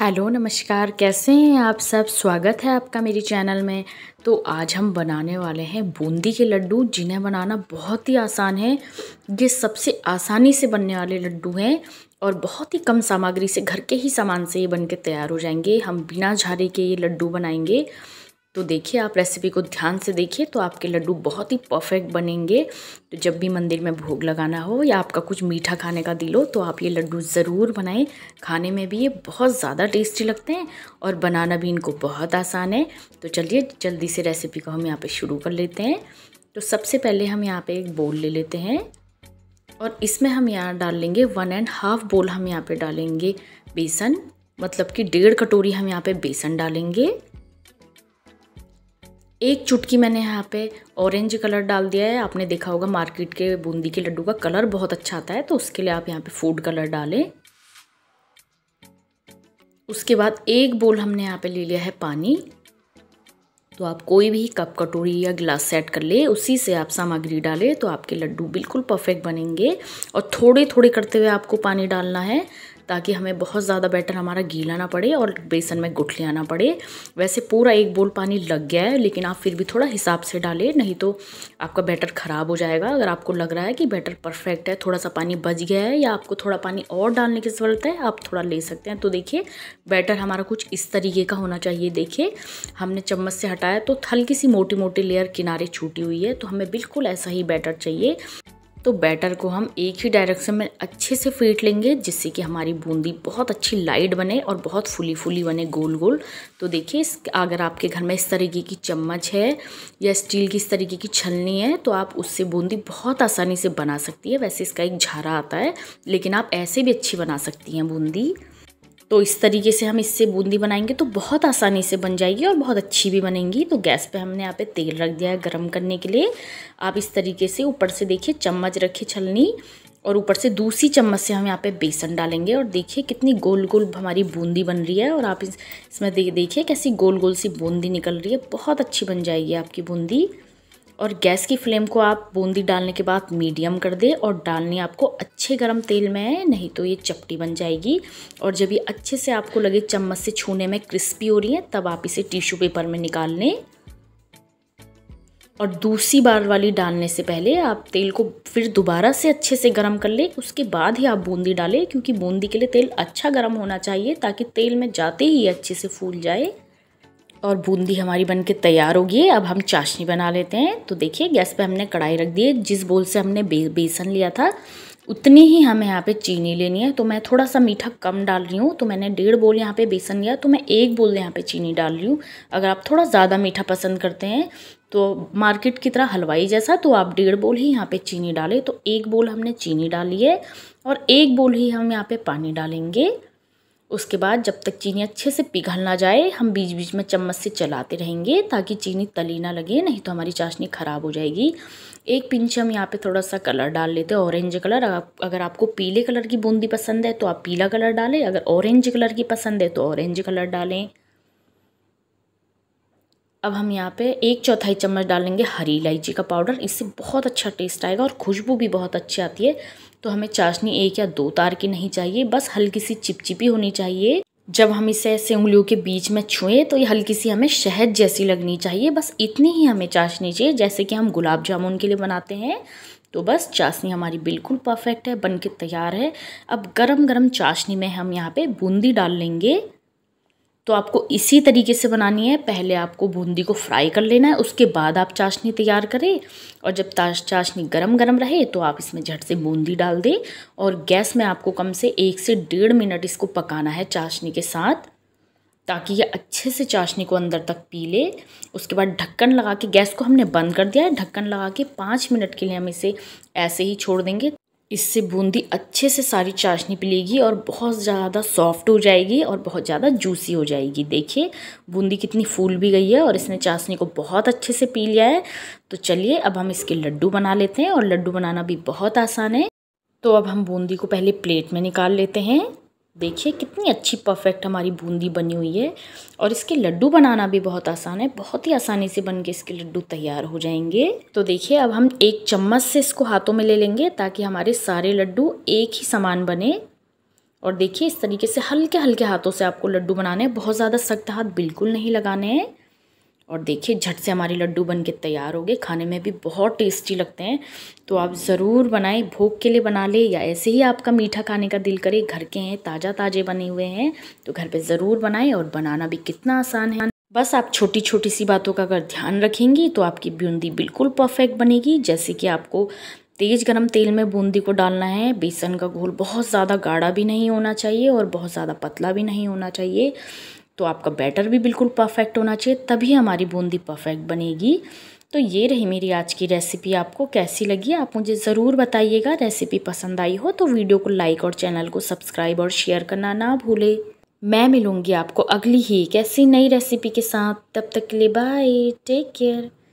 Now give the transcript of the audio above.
hello नमस्कार कैसे हैं आप सब स्वागत है आपका मेरी चैनल में तो आज हम बनाने वाले हैं बूंदी के लड्डू जिन्हें बनाना बहुत ही आसान है ये सबसे आसानी से बनने वाले लड्डू हैं और बहुत ही कम सामग्री से घर के ही सामान से ये बन के तैयार हो जाएंगे हम बिना झारे के ये लड्डू बनाएंगे तो देखिए आप रेसिपी को ध्यान से देखिए तो आपके लड्डू बहुत ही परफेक्ट बनेंगे तो जब भी मंदिर में भोग लगाना हो या आपका कुछ मीठा खाने का दिल हो तो आप ये लड्डू ज़रूर बनाएं खाने में भी ये बहुत ज़्यादा टेस्टी लगते हैं और बनाना भी इनको बहुत आसान है तो चलिए जल्दी से रेसिपी को हम यहाँ पर शुरू कर लेते हैं तो सबसे पहले हम यहाँ पर एक बोल ले लेते हैं और इसमें हम यहाँ डाल लेंगे वन एंड हाफ बोल हम यहाँ पर डालेंगे बेसन मतलब कि डेढ़ कटोरी हम यहाँ पे बेसन डालेंगे एक चुटकी मैंने यहाँ पे ऑरेंज कलर डाल दिया है आपने देखा होगा मार्केट के बूंदी के लड्डू का कलर बहुत अच्छा आता है तो उसके लिए आप यहाँ पे फूड कलर डालें उसके बाद एक बोल हमने यहाँ पे ले लिया है पानी तो आप कोई भी कप कटोरी या गिलास सेट कर ले उसी से आप सामग्री डालें तो आपके लड्डू बिल्कुल परफेक्ट बनेंगे और थोड़े थोड़े करते हुए आपको पानी डालना है ताकि हमें बहुत ज़्यादा बैटर हमारा गीला ना पड़े और बेसन में गुठलियाँ ना पड़े वैसे पूरा एक बोल पानी लग गया है लेकिन आप फिर भी थोड़ा हिसाब से डालें नहीं तो आपका बैटर ख़राब हो जाएगा अगर आपको लग रहा है कि बैटर परफेक्ट है थोड़ा सा पानी बच गया है या आपको थोड़ा पानी और डालने की ज़रूरत है आप थोड़ा ले सकते हैं तो देखिए बैटर हमारा कुछ इस तरीके का होना चाहिए देखिए हमने चम्मच से हटाया तो हल्की सी मोटी मोटी लेयर किनारे छूटी हुई है तो हमें बिल्कुल ऐसा ही बैटर चाहिए तो बैटर को हम एक ही डायरेक्शन में अच्छे से फेंट लेंगे जिससे कि हमारी बूंदी बहुत अच्छी लाइट बने और बहुत फुली फुली बने गोल गोल तो देखिए इस अगर आपके घर में इस तरीके की चम्मच है या स्टील की इस तरीके की छलनी है तो आप उससे बूंदी बहुत आसानी से बना सकती है वैसे इसका एक झारा आता है लेकिन आप ऐसे भी अच्छी बना सकती हैं बूंदी तो इस तरीके से हम इससे बूंदी बनाएंगे तो बहुत आसानी से बन जाएगी और बहुत अच्छी भी बनेंगी तो गैस पे हमने यहाँ पे तेल रख दिया है गर्म करने के लिए आप इस तरीके से ऊपर से देखिए चम्मच रखिए छलनी और ऊपर से दूसरी चम्मच से हम यहाँ पे बेसन डालेंगे और देखिए कितनी गोल गोल हमारी बूंदी बन रही है और आप इस इसमें देखिए कैसी गोल गोल सी बूंदी निकल रही है बहुत अच्छी बन जाएगी आपकी बूंदी और गैस की फ्लेम को आप बूंदी डालने के बाद मीडियम कर दें और डालनी आपको अच्छे गर्म तेल में है नहीं तो ये चपटी बन जाएगी और जब ये अच्छे से आपको लगे चम्मच से छूने में क्रिस्पी हो रही है तब आप इसे टिश्यू पेपर में निकाल लें और दूसरी बार वाली डालने से पहले आप तेल को फिर दोबारा से अच्छे से गर्म कर लें उसके बाद ही आप बूंदी डालें क्योंकि बूंदी के लिए तेल अच्छा गर्म होना चाहिए ताकि तेल में जाते ही अच्छे से फूल जाए और बूंदी हमारी बन के तैयार होगी अब हम चाशनी बना लेते हैं तो देखिए गैस पे हमने कढ़ाई रख दी है जिस बोल से हमने बे, बेसन लिया था उतनी ही हमें यहाँ पे चीनी लेनी है तो मैं थोड़ा सा मीठा कम डाल रही हूँ तो मैंने डेढ़ बोल यहाँ पे बेसन लिया तो मैं एक बोल यहाँ पे चीनी डाल रही हूँ अगर आप थोड़ा ज़्यादा मीठा पसंद करते हैं तो मार्केट की तरह हलवाई जैसा तो आप डेढ़ बोल ही यहाँ पे चीनी डालें तो एक बोल हमने चीनी डाली है और एक बोल ही हम यहाँ पर पानी डालेंगे उसके बाद जब तक चीनी अच्छे से पिघल ना जाए हम बीच बीच में चम्मच से चलाते रहेंगे ताकि चीनी तली ना लगे नहीं तो हमारी चाशनी ख़राब हो जाएगी एक पिंच हम यहाँ पे थोड़ा सा कलर डाल लेते हैं ऑरेंज कलर अगर आपको पीले कलर की बूंदी पसंद है तो आप पीला कलर डालें अगर ऑरेंज कलर की पसंद है तो ऑरेंज कलर डालें अब हम यहाँ पे एक चौथाई चम्मच डालेंगे हरी इलायची का पाउडर इससे बहुत अच्छा टेस्ट आएगा और खुशबू भी बहुत अच्छी आती है तो हमें चाशनी एक या दो तार की नहीं चाहिए बस हल्की सी चिपचिपी होनी चाहिए जब हम इसे ऐसे उंगलियों के बीच में छुएं तो ये हल्की सी हमें शहद जैसी लगनी चाहिए बस इतनी ही हमें चाशनी चाहिए जैसे कि हम गुलाब जामुन के लिए बनाते हैं तो बस चाशनी हमारी बिल्कुल परफेक्ट है बन के तैयार है अब गरम गरम चाशनी में हम यहाँ पे बूंदी डाल लेंगे तो आपको इसी तरीके से बनानी है पहले आपको बूंदी को फ्राई कर लेना है उसके बाद आप चाशनी तैयार करें और जब चाशनी गरम गरम रहे तो आप इसमें झट से बूंदी डाल दें और गैस में आपको कम से एक से डेढ़ मिनट इसको पकाना है चाशनी के साथ ताकि ये अच्छे से चाशनी को अंदर तक पी ले उसके बाद ढक्कन लगा के गैस को हमने बंद कर दिया है ढक्कन लगा के पाँच मिनट के लिए हम इसे ऐसे ही छोड़ देंगे इससे बूंदी अच्छे से सारी चाशनी पिलेगी और बहुत ज़्यादा सॉफ्ट हो जाएगी और बहुत ज़्यादा जूसी हो जाएगी देखिए बूंदी कितनी फूल भी गई है और इसने चाशनी को बहुत अच्छे से पी लिया है तो चलिए अब हम इसके लड्डू बना लेते हैं और लड्डू बनाना भी बहुत आसान है तो अब हम बूंदी को पहले प्लेट में निकाल लेते हैं देखिए कितनी अच्छी परफेक्ट हमारी बूंदी बनी हुई है और इसके लड्डू बनाना भी बहुत आसान है बहुत ही आसानी से बन के इसके लड्डू तैयार हो जाएंगे तो देखिए अब हम एक चम्मच से इसको हाथों में ले लेंगे ताकि हमारे सारे लड्डू एक ही समान बने और देखिए इस तरीके से हल्के हल्के हाथों से आपको लड्डू बनाने हैं बहुत ज़्यादा सख्त हाथ बिल्कुल नहीं लगाने हैं और देखिए झट से हमारे लड्डू बन के तैयार हो गए खाने में भी बहुत टेस्टी लगते हैं तो आप ज़रूर बनाएं भोग के लिए बना ले या ऐसे ही आपका मीठा खाने का दिल करे घर के हैं ताज़ा ताज़े बने हुए हैं तो घर पे ज़रूर बनाएं और बनाना भी कितना आसान है बस आप छोटी छोटी सी बातों का अगर ध्यान रखेंगी तो आपकी बूंदी बिल्कुल परफेक्ट बनेगी जैसे कि आपको तेज़ गरम तेल में बूंदी को डालना है बेसन का घोल बहुत ज़्यादा गाढ़ा भी नहीं होना चाहिए और बहुत ज़्यादा पतला भी नहीं होना चाहिए तो आपका बैटर भी बिल्कुल परफेक्ट होना चाहिए तभी हमारी बूंदी परफेक्ट बनेगी तो ये रही मेरी आज की रेसिपी आपको कैसी लगी आप मुझे ज़रूर बताइएगा रेसिपी पसंद आई हो तो वीडियो को लाइक और चैनल को सब्सक्राइब और शेयर करना ना भूले मैं मिलूँगी आपको अगली ही एक ऐसी नई रेसिपी के साथ तब तक के लिए बाय टेक केयर